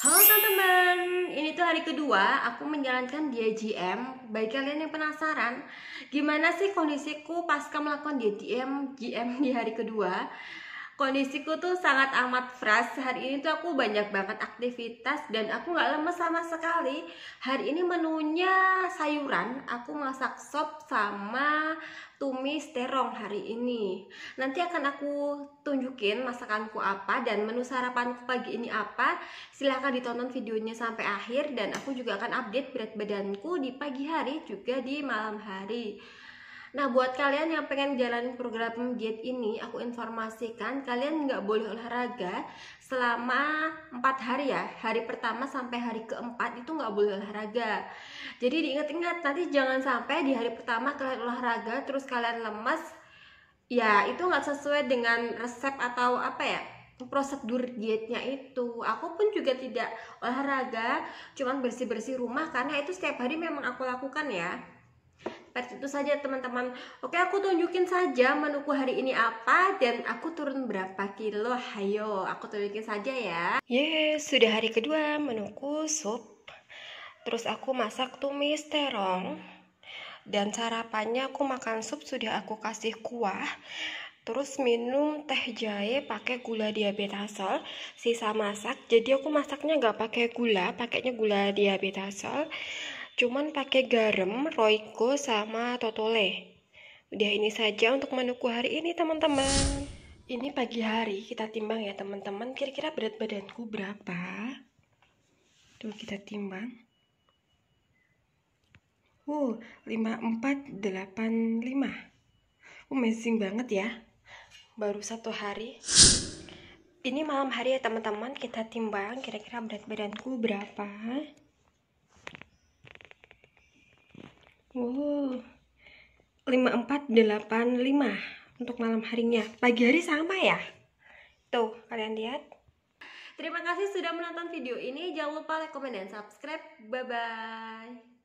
Halo teman-teman, ini tuh hari kedua aku menjalankan gm Bagi kalian yang penasaran, gimana sih kondisiku pasca melakukan DGM GM di hari kedua? kondisiku tuh sangat amat fresh hari ini tuh aku banyak banget aktivitas dan aku nggak lemes sama sekali hari ini menunya sayuran aku masak sop sama tumis terong hari ini nanti akan aku tunjukin masakanku apa dan menu sarapanku pagi ini apa silahkan ditonton videonya sampai akhir dan aku juga akan update berat badanku di pagi hari juga di malam hari Nah, buat kalian yang pengen jalanin program diet ini, aku informasikan kalian nggak boleh olahraga selama 4 hari ya. Hari pertama sampai hari keempat itu nggak boleh olahraga. Jadi diingat-ingat nanti jangan sampai di hari pertama kalian olahraga terus kalian lemas. Ya, itu nggak sesuai dengan resep atau apa ya prosedur dietnya itu aku pun juga tidak olahraga cuman bersih-bersih rumah karena itu setiap hari memang aku lakukan ya pers itu saja teman-teman oke aku tunjukin saja menuku hari ini apa dan aku turun berapa kilo hayo aku tunjukin saja ya yes sudah hari kedua menuku sup terus aku masak tumis terong dan sarapannya aku makan sup sudah aku kasih kuah terus minum teh jahe pakai gula diabetasol sisa masak jadi aku masaknya gak pakai gula pakainya gula diabetasol Cuman pakai garam, roiko, sama totole. Udah ini saja untuk menuku hari ini teman-teman. Ini pagi hari kita timbang ya teman-teman. Kira-kira berat badanku berapa? Tuh kita timbang. Uh, 5485. Amazing banget ya. Baru satu hari. Ini malam hari ya teman-teman, kita timbang kira-kira berat badanku berapa. delapan 5485 untuk malam harinya. Pagi hari sama ya? Tuh, kalian lihat. Terima kasih sudah menonton video ini. Jangan lupa like, komen, dan subscribe. Bye-bye.